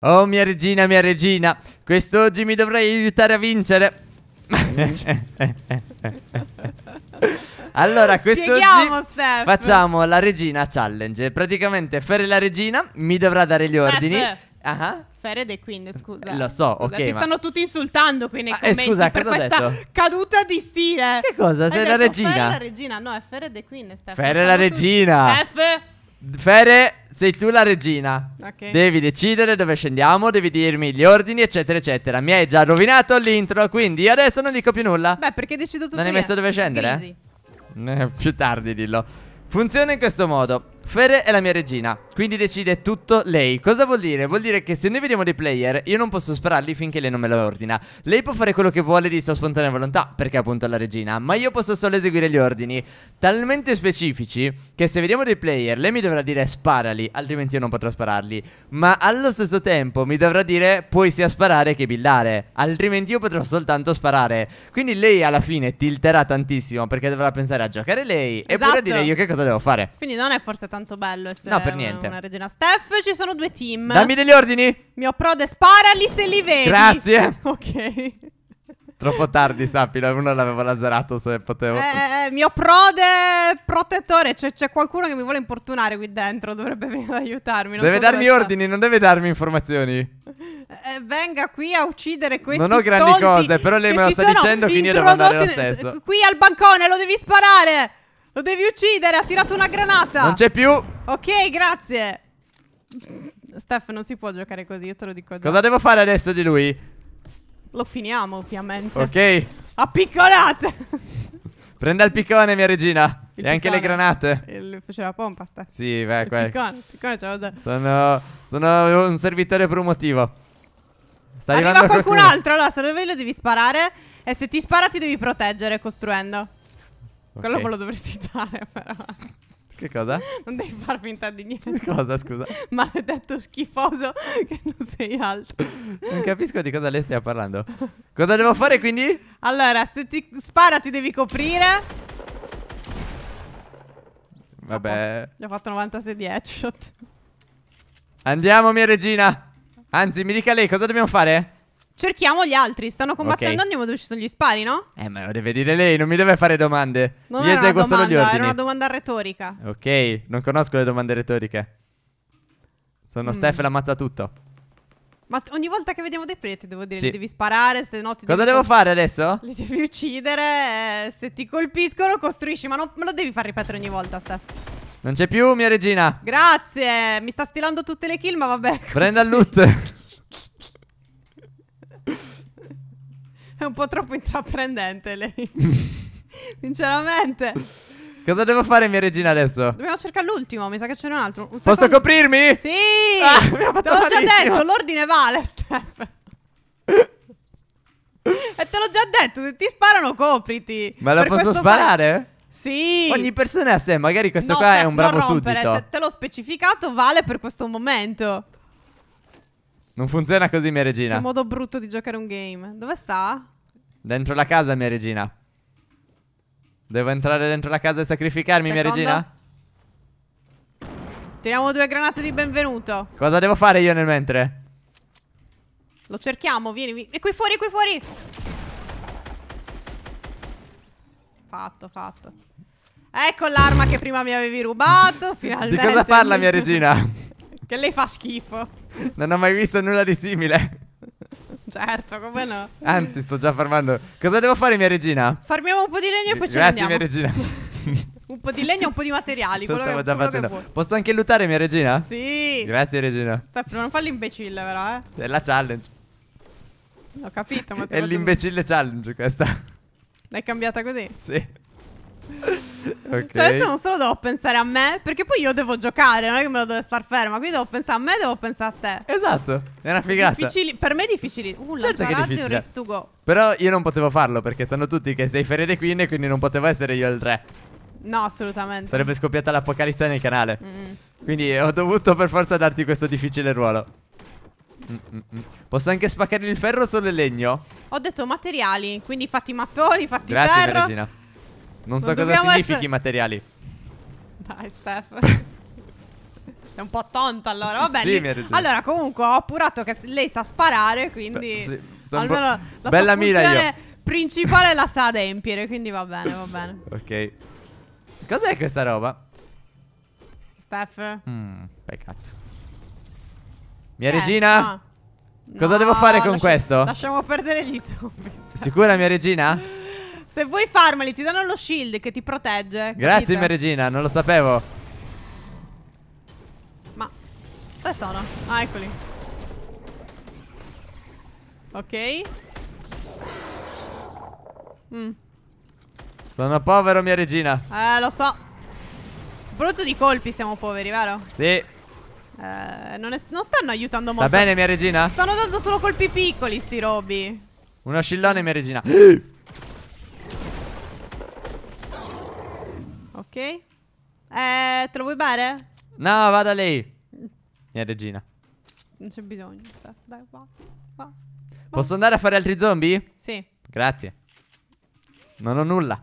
Oh mia regina, mia regina, quest'oggi mi dovrei aiutare a vincere. allora, quest'oggi facciamo la regina challenge. Praticamente Fere la regina mi dovrà dare gli ordini. Ah, Fere the Queen, scusa. Lo so, scusa, ok. Ti ma... stanno tutti insultando qui nei ah, eh, commenti eh, scusa, per questa caduta di stile. Che cosa? Sei Hai la detto, regina. Fere la regina, no, è Fere the Queen, Steph. Fere la regina. Tutti... F Fere, sei tu la regina. Ok. Devi decidere dove scendiamo, devi dirmi gli ordini, eccetera, eccetera. Mi hai già rovinato l'intro, quindi adesso non dico più nulla. Beh, perché decido tutto Non hai messo dove scendere? Eh? Eh, più tardi, dillo. Funziona in questo modo. Fere è la mia regina, quindi decide tutto lei. Cosa vuol dire? Vuol dire che se noi vediamo dei player, io non posso spararli finché lei non me lo ordina. Lei può fare quello che vuole di sua spontanea volontà, perché appunto è la regina, ma io posso solo eseguire gli ordini talmente specifici che se vediamo dei player, lei mi dovrà dire sparali, altrimenti io non potrò spararli. Ma allo stesso tempo mi dovrà dire puoi sia sparare che billare, altrimenti io potrò soltanto sparare. Quindi lei alla fine tilterà tantissimo perché dovrà pensare a giocare lei esatto. e pure a dire io che cosa devo fare. Quindi non è forse tanto tanto bello essere no, per niente. una regina. Steph, ci sono due team. Dammi degli ordini. Mio prode, sparali se li vedi. Grazie. Ok. Troppo tardi, sappi, uno l'avevo lazzarato se potevo. Eh, eh, eh, mio prode protettore, c'è, c'è, qualcuno che mi vuole importunare qui dentro, dovrebbe venire ad aiutarmi. Non deve so darmi ordini, sta. non deve darmi informazioni. Eh, venga qui a uccidere questi Non ho grandi cose, però lei me lo sta dicendo, quindi io devo andare lo stesso. Qui al bancone, lo devi sparare! Lo devi uccidere, ha tirato una granata. Non c'è più. Ok, grazie. Steph, non si può giocare così, io te lo dico già. Cosa devo fare adesso di lui? Lo finiamo, ovviamente. Ok. A piccolate. Prenda il piccone, mia regina. Il e piccone. anche le granate. Il, faceva pompa, Steph. Sì, beh, il Piccone, il piccone ce l'ho già. Sono, sono un servitore per un motivo. Sta Arriva qualcun qualcuno. altro, allora se lo devi sparare. E se ti spara ti devi proteggere costruendo. Quello me lo dovresti dare, però. Che cosa? Non devi far finta di niente. Che cosa, scusa? Maledetto schifoso che non sei altro. Non capisco di cosa lei stia parlando. Cosa devo fare quindi? Allora, se ti spara ti devi coprire. Vabbè. Gli ho fatto 96 di headshot. Andiamo, mia regina. Anzi, mi dica lei cosa dobbiamo fare? Cerchiamo gli altri, stanno combattendo, Ok. andiamo dove ci sono gli spari, no? Eh, ma lo deve dire lei, non mi deve fare domande. Non Io era una eseguo solo gli ordini. era una domanda retorica. Ok, non conosco le domande retoriche. Sono Mm. Steph e l'ammazza tutto. Ma ogni volta che vediamo dei preti devo dire, Sì. li devi sparare, se no ti Cosa devi devo fare adesso? Li devi uccidere, eh, se ti colpiscono costruisci, ma non me lo devi far ripetere ogni volta, Steph. Non c'è più, mia regina. Grazie, mi sta stilando tutte le kill, ma vabbè. Prenda il loot. è un po' troppo intraprendente lei. Sinceramente. Cosa devo fare, mia regina, adesso? Dobbiamo cercare l'ultimo, mi sa che ce n'è un altro. Un Posso coprirmi? Sì! Ah, fatto Te l'ho già detto, l'ordine vale, Steph. E te l'ho già detto, se ti sparano copriti. Ma la posso sparare? Par... Sì. Ogni persona è a sé, magari questo no, qua è un bravo rompere, suddito. Te, te l'ho specificato, vale per questo momento. Non funziona così, mia regina. È un modo brutto di giocare un game. Dove sta? Dentro la casa, mia regina. Devo entrare dentro la casa e sacrificarmi, Secondo. mia regina? Tiriamo due granate di benvenuto. Cosa devo fare io nel mentre? Lo cerchiamo, vieni, vieni. E qui fuori, è qui fuori. Fatto, fatto. Ecco l'arma che prima mi avevi rubato, finalmente. Di cosa parla, mia regina? Che lei fa schifo. Non ho mai visto nulla di simile. Certo, come no? Anzi, sto già farmando. Cosa devo fare, mia regina? Farmiamo un po' di legno e poi ci Grazie, mia regina. un po' di legno e un po' di materiali. Lo stavo che, già facendo. Posso anche lottare, mia regina? Sì. Grazie, regina. Steph, non fa l'imbecille, però, eh. È la challenge. L'ho capito, ma È l'imbecille challenge questa. L'hai cambiata così? Sì okay. Cioè, adesso non solo devo pensare a me, perché poi io devo giocare, non è che me lo devo star ferma. Quindi devo pensare a me, devo pensare a te. Esatto, è una figata. Difficili, per me è difficile. Uh, certo che è difficile. Però io non potevo farlo perché sanno tutti che sei Ferrere Queen e quindi non potevo essere io il re. No, assolutamente. Sarebbe scoppiata l'apocalisse nel canale. Mm. Quindi ho dovuto per forza darti questo difficile ruolo. Mm -mm. Posso anche spaccare il ferro solo il legno? Ho detto materiali, quindi fatti mattoni, fatti Grazie, ferro. Grazie, regina. Non, non so cosa significhi essere... materiali. Dai, Steph. È un po' tonto allora, vabbè. sì, lì... Allora, comunque ho appurato che lei sa sparare, quindi... Sì, almeno la Bella sua mira io. principale la sa adempiere, quindi va bene, va bene. ok. Cos'è questa roba? Steph? Mmm, cazzo. Mia eh, regina? No. Cosa no, devo fare con lascia questo? Lasciamo perdere gli zombie. Sicura mia regina? Se vuoi farmeli, ti danno lo shield che ti protegge. Grazie, mia regina, non lo sapevo. Ma dove sono? Ah, eccoli. Ok. Mm. Sono povero, mia regina. Eh, lo so. Brutto di colpi siamo poveri, vero? Sì. Eh, non, non, stanno aiutando molto. Va bene, mia regina? Stanno dando solo colpi piccoli, sti robi. Uno scillone, mia regina. Ok. Eh, te lo vuoi bere? No, vada lei. Mia regina. Non c'è bisogno. Dai, basta, basta. Posso andare a fare altri zombie? Sì. Grazie. Non ho nulla.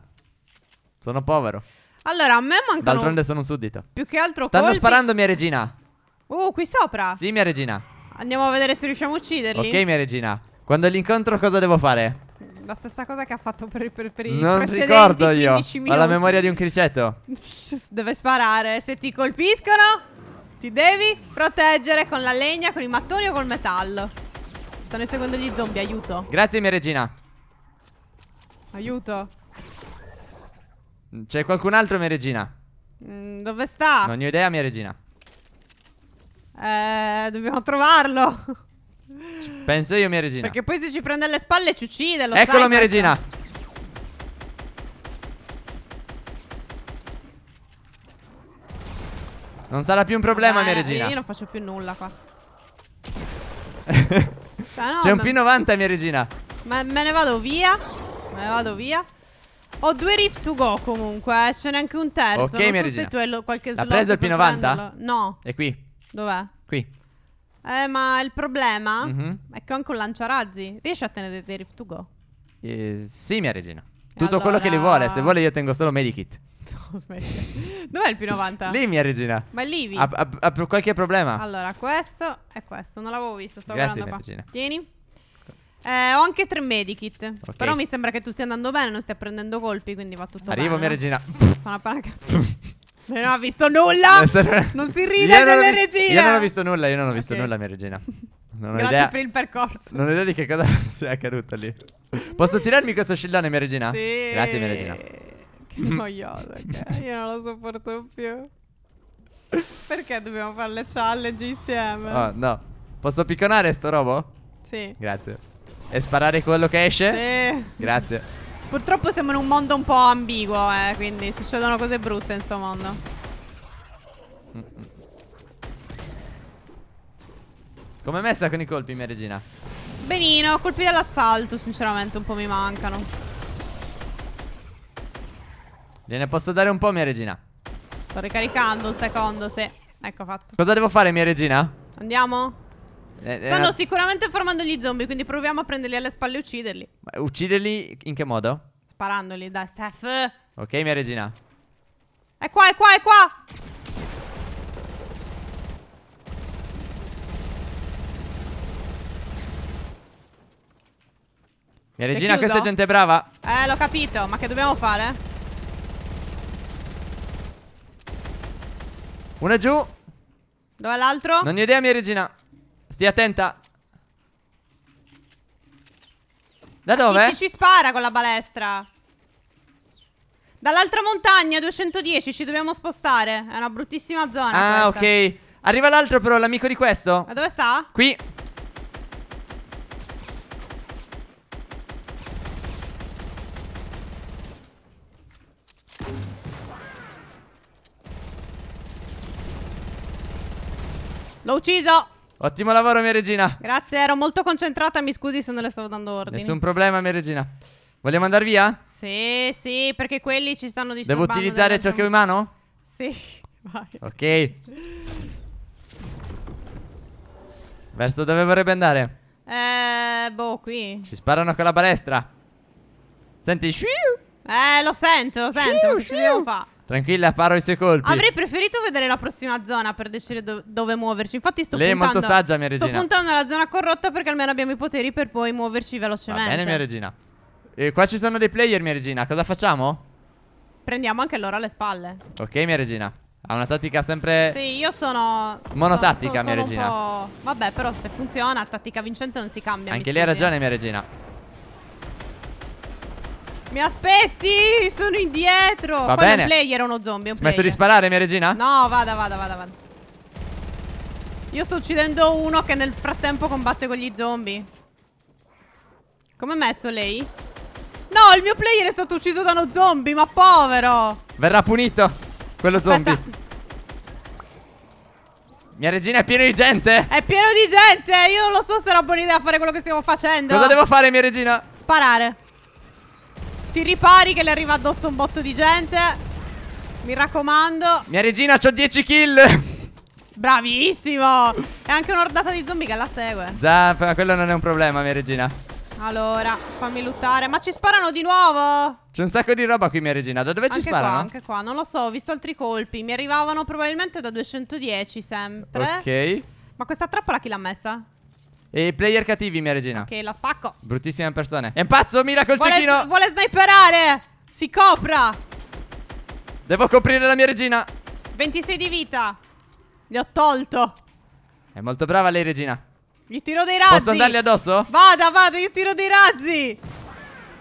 Sono povero. Allora, a me mancano... D'altronde sono un suddito. Più che altro Stanno colpi... sparando, mia regina. Uh, qui sopra. Sì, mia regina. Andiamo a vedere se riusciamo a ucciderli. Ok, mia regina. Quando li incontro cosa devo fare? la stessa cosa che ha fatto per, per, per i Non ricordo io. Ho la memoria di un criceto. Deve sparare. Se ti colpiscono, ti devi proteggere con la legna, con i mattoni o col metallo. Stanno seguendo gli zombie, aiuto. Grazie, mia regina. Aiuto. C'è qualcun altro, mia regina? Mm, dove sta? Non ho idea, mia regina. Eh, dobbiamo trovarlo. Ci penso io, mia regina. Perché poi se ci prende alle spalle ci uccide. Lo Eccolo, sai, mia regina. Non sarà più un problema, Beh, mia regina. Io non faccio più nulla qua. cioè, no, C'è un P90, mia regina. Ma me ne vado via. Me ne vado via. Ho due Rift to go comunque. Eh. Ce n'è anche un terzo. Ok, non mia so regina. Se tu hai qualche slot. L'ha preso il P90? No. È qui. Dov'è? Qui. Eh, ma il problema Mhm. è che ho anche un lanciarazzi. Riesci a tenere dei Rift to Go? Eh, sì, mia regina. Tutto quello che li vuole. Se vuole, io tengo solo Medikit. No, smetti. Dov'è il P90? Lì, mia regina. Ma lì Livi. Ha, qualche problema? Allora, questo e questo. Non l'avevo visto, Sto Grazie, guardando qua. Mergina. Tieni. Eh, ho anche tre medikit. Ok. Però mi sembra che tu stia andando bene, non stia prendendo colpi, quindi va tutto Arrivo, mia regina. Fa una panca- Non ha visto nulla. non si ride io delle regine. Io non ho visto nulla, io non ho okay. visto nulla, mia regina. Non Grazie idea, per il percorso. Non ho idea di che cosa sia accaduta lì. Posso tirarmi questo scillone, mia regina? Sì. Grazie, mia regina. Che noioso, okay. io non lo sopporto più. Perché dobbiamo fare le challenge insieme? Oh, no. Posso picconare sto robo? Sì. Grazie. E sparare quello che esce? Sì. Grazie. Purtroppo siamo in un mondo un po' ambiguo, eh, quindi succedono cose brutte in sto mondo. Come è messa con i colpi, mia regina? Benino, colpi dell'assalto, sinceramente, un po' mi mancano. Gliene posso dare un po', mia regina? Sto ricaricando un secondo, se... Ecco fatto. Cosa devo fare, mia regina? Andiamo? Eh, eh, Stanno ah. sicuramente formando gli zombie, quindi proviamo a prenderli alle spalle e ucciderli. Ucciderli in che modo? Sparandoli, dai, Steph. Ok, mia regina. È qua, è qua, è qua. Mia regina, questa gente è brava. Eh, l'ho capito, ma che dobbiamo fare? Una giù. Dov'è l'altro? Non ho idea, mia regina. Stia attenta. Da dove? Ci, ci spara con la balestra. Dall'altra montagna, 210, ci dobbiamo spostare. È una bruttissima zona. Ah, questa. ok. Arriva l'altro però, l'amico di questo. Ma dove sta? Qui. L'ho ucciso. Ottimo lavoro, mia regina. Grazie, ero molto concentrata. Mi scusi se non le stavo dando ordini. Nessun problema, mia regina. Vogliamo andare via? Sì, sì, perché quelli ci stanno disturbando. Devo utilizzare ciò che ho in mano? Sì, vai. Ok. Verso dove vorrebbe andare? Eh, boh, qui. Ci sparano con la balestra. Senti, shiu. Eh, lo sento, lo sento. Shiu, che shiu. devo fare? Tranquilla, paro i suoi colpi. Avrei preferito vedere la prossima zona per decidere do dove muoverci. Infatti, sto Lei puntando. Lei è molto saggia, mia regina. Sto puntando alla zona corrotta perché almeno abbiamo i poteri per poi muoverci velocemente. Va bene, mia regina. E qua ci sono dei player, mia regina. Cosa facciamo? Prendiamo anche loro alle spalle. Ok, mia regina. Ha una tattica sempre. Sì, io sono. Monotattica, sono, sono, mia sono regina. Vabbè, però se funziona, tattica vincente non si cambia. Anche lei ha eh. ragione, mia regina. Mi aspetti, sono indietro. Va Quello bene. è un player o uno zombie? Un Smetto player. di sparare, mia regina? No, vada, vada, vada, vada. Io sto uccidendo uno che nel frattempo combatte con gli zombie. Come ha messo lei? No, il mio player è stato ucciso da uno zombie, ma povero. Verrà punito, quello Aspetta. zombie. Mia regina è pieno di gente È pieno di gente Io non lo so se era buona idea fare quello che stiamo facendo Cosa devo fare mia regina? Sparare si ripari che le arriva addosso un botto di gente. Mi raccomando. Mia regina, c'ho 10 kill. Bravissimo. È anche un'ordata di zombie che la segue. Già, quello non è un problema, mia regina. Allora, fammi lottare. Ma ci sparano di nuovo? C'è un sacco di roba qui, mia regina. Da dove anche ci sparano? Qua, anche qua, non lo so. Ho visto altri colpi. Mi arrivavano probabilmente da 210 sempre. Ok. Ma questa trappola chi l'ha messa? E player cattivi, mia regina. Ok, la spacco. Bruttissime persone. È un pazzo, mira col cecchino. Vuole sniperare. Si copra. Devo coprire la mia regina. 26 di vita. Gli ho tolto. È molto brava lei, regina. Gli tiro dei razzi. Posso andargli addosso? Vada, vada, io tiro dei razzi.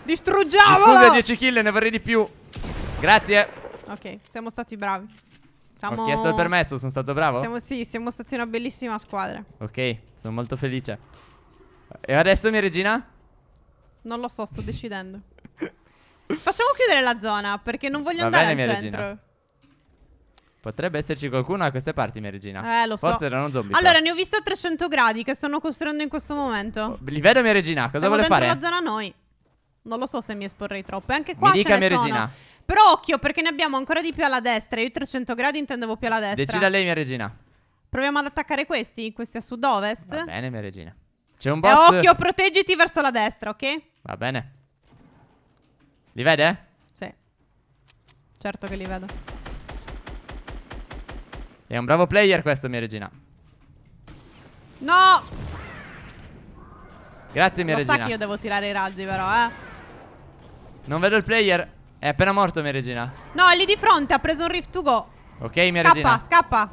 Distruggiamolo. Mi scusa, 10 kill, ne vorrei di più. Grazie. Ok, siamo stati bravi. Siamo... Ho chiesto il permesso, sono stato bravo. Siamo, sì, siamo stati una bellissima squadra. Ok, sono molto felice. E adesso, mia regina? Non lo so, sto decidendo. Facciamo chiudere la zona, perché non voglio Va andare bene, al centro. Regina. Potrebbe esserci qualcuno a queste parti, mia regina. Eh, lo so. Forse erano zombie. Allora, però. ne ho visto a 300 gradi che stanno costruendo in questo momento. Oh, li vedo, mia regina. Cosa Siamo vuole fare? Ma la zona noi. Non lo so se mi esporrei troppo. E anche qua mi dica, mia sono. regina. Però occhio, perché ne abbiamo ancora di più alla destra. Io 300 gradi intendevo più alla destra. Decida lei, mia regina. Proviamo ad attaccare questi, questi a sud-ovest. Va bene, mia regina. C'è un boss. E occhio, proteggiti verso la destra, ok? Va bene. Li vede? Sì. Certo che li vedo. È un bravo player questo, mia regina. No! Grazie, mia Lo regina. Lo sa che io devo tirare i razzi, però, eh. Non vedo il player. È appena morto, mia regina. No, è lì di fronte, ha preso un rift to go. Ok, mia scappa, regina. Scappa, scappa.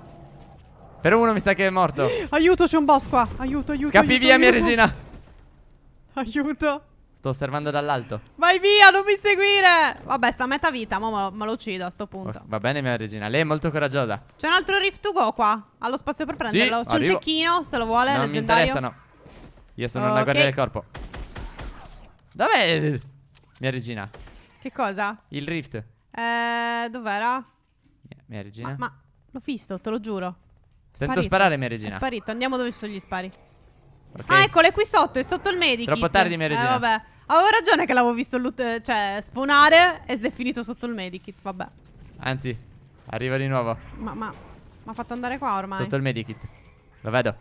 Per uno mi sa che è morto. Aiuto, c'è un boss qua. Aiuto, aiuto. Scappi aiuto, via, aiuto. mia regina. Aiuto. Sto osservando dall'alto. Vai via, non mi seguire. Vabbè, sta a metà vita. Ma me lo uccido a sto punto. Okay, va bene, mia regina. Lei è molto coraggiosa. C'è un altro rift to go qua. Allo spazio per prenderlo. Sì, c'è un cecchino, se lo vuole. Non leggendario. mi interessa, Io sono okay. una guardia del corpo. Dov'è mia regina? Che cosa? Il Rift. Eh, dov'era? Eh, mia regina. Ma, ma l'ho visto, te lo giuro. Sparito. Sento sparare, mia regina. È sparito, andiamo dove sono gli spari. Okay. Ah, eccolo, è qui sotto, è sotto il medico. Troppo tardi, mia eh, regina. Eh, vabbè. Avevo ragione che l'avevo visto cioè, spawnare e è finito sotto il medikit, vabbè. Anzi, arriva di nuovo. Ma, ma, ma ha fatto andare qua ormai. Sotto il medikit. Lo vedo.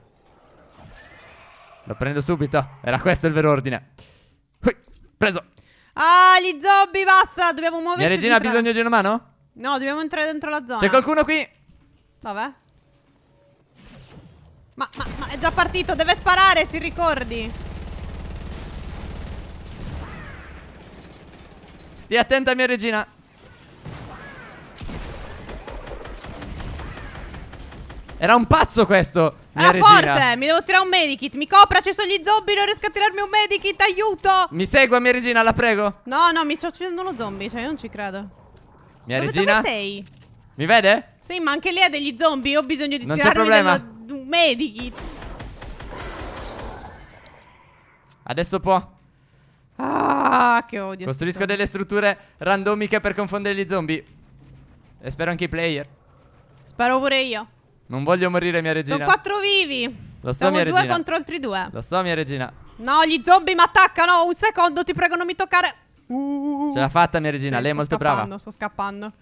Lo prendo subito. Era questo il vero ordine. Preso. Ah, gli zombie, basta, dobbiamo muoverci. La regina ha bisogno di una mano? No, dobbiamo entrare dentro la zona. C'è qualcuno qui? Vabbè. Ma, ma, ma, è già partito, deve sparare, si ricordi. Stia attenta, mia regina. Era un pazzo questo. Era regina. forte. Mi devo tirare un medikit. Mi copra, ci sono gli zombie. Non riesco a tirarmi un medikit. Aiuto. Mi segua, mia regina, la prego. No, no, mi sto uccidendo uno zombie. Cioè, io non ci credo. Mia dove, regina. Dove sei? Mi vede? Sì, ma anche lei ha degli zombie. ho bisogno di non tirarmi dello, un medikit. Adesso può. Ah, che odio. Costruisco delle strutture randomiche per confondere gli zombie. E spero anche i player. Sparo pure io. Non voglio morire, mia regina. Sono quattro vivi. Lo so, Siamo mia due contro altri due. Lo so, mia regina. No, gli zombie mi attaccano. Un secondo, ti prego, non mi toccare. Uh. Ce l'ha fatta, mia regina. Sì, Lei è molto scappando, brava. Sto scappando.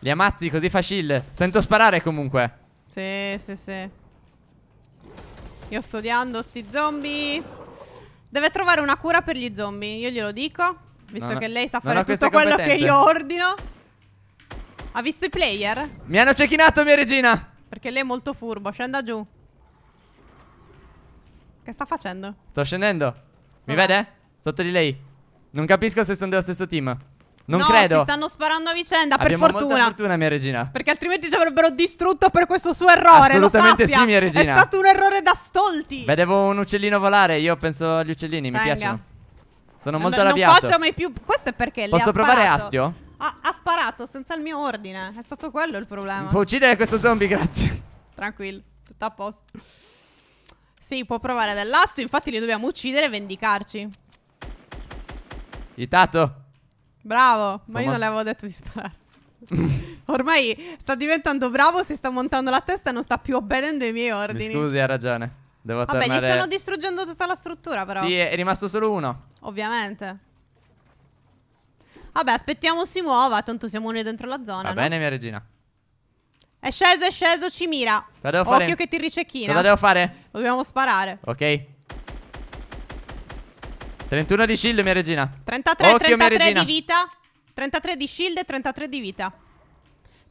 Li ammazzi così facile. Sento sparare comunque. Sì, sì, sì. Io sto odiando sti zombie. Deve trovare una cura per gli zombie. Io glielo dico. Visto no, che lei sa fare tutto quello che io ordino. Ha visto i player? Mi hanno cecchinato, mia regina. Perché lei è molto furbo. Scenda giù. Che sta facendo? Sto scendendo. Mi Dov'è? vede? Sotto di lei. Non capisco se sono dello stesso team. Non no, credo. Si stanno sparando a vicenda, Abbiamo per fortuna. Per fortuna, mia regina. Perché altrimenti ci avrebbero distrutto per questo suo errore. Assolutamente sì, mia regina. È stato un errore da stolti. Vedevo un uccellino volare. Io penso agli uccellini, Venga. mi piacciono. Sono molto arrabbiato. Non faccio mai più. Questo è perché Posso provare Astio? ha, sparato senza il mio ordine. È stato quello il problema. Può uccidere questo zombie, grazie. Tranquillo, tutto a posto. Sì, può provare dell'asto. Infatti, li dobbiamo uccidere e vendicarci. Itato. Bravo, Sono ma io non le avevo detto di sparare. Ormai sta diventando bravo, si sta montando la testa e non sta più obbedendo ai miei ordini. Mi scusi, ha ragione. Devo Vabbè, tornare... gli stanno distruggendo tutta la struttura, però. Sì, è rimasto solo uno. Ovviamente. Vabbè, aspettiamo si muova, tanto siamo noi dentro la zona. Va no? bene, mia regina. È sceso, è sceso, ci mira. Cosa devo Occhio fare. Occhio che ti ricecchina. Cosa devo fare? Dobbiamo sparare. Ok. 31 di shield, mia regina. 33, Occhio, 33 regina. di vita. 33 di shield e 33 di vita.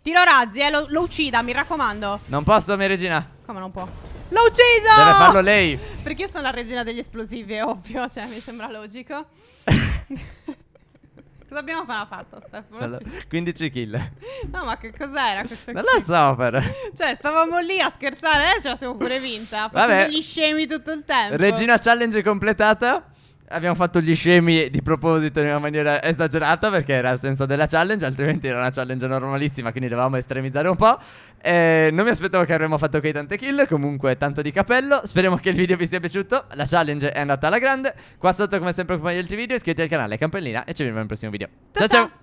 Tiro razzi, eh, lo, lo, uccida, mi raccomando. Non posso, mia regina. Come non può? L'ho ucciso! Deve farlo lei. Perché io sono la regina degli esplosivi, è ovvio, cioè mi sembra logico. l'abbiamo appena fatto, Stefano. Allora, 15 kill. No, ma che cos'era questo? Non lo so, però. Cioè, stavamo lì a scherzare, eh, ce la siamo pure vinta. Facciamo Vabbè. gli scemi tutto il tempo. Regina challenge completata abbiamo fatto gli scemi di proposito in una maniera esagerata perché era il senso della challenge, altrimenti era una challenge normalissima, quindi dovevamo estremizzare un po'. Eh, non mi aspettavo che avremmo fatto qui tante kill, comunque tanto di capello. Speriamo che il video vi sia piaciuto, la challenge è andata alla grande. Qua sotto come sempre accompagnate altri video, iscrivetevi al canale, campanellina e ci vediamo nel prossimo video. ciao! ciao. ciao.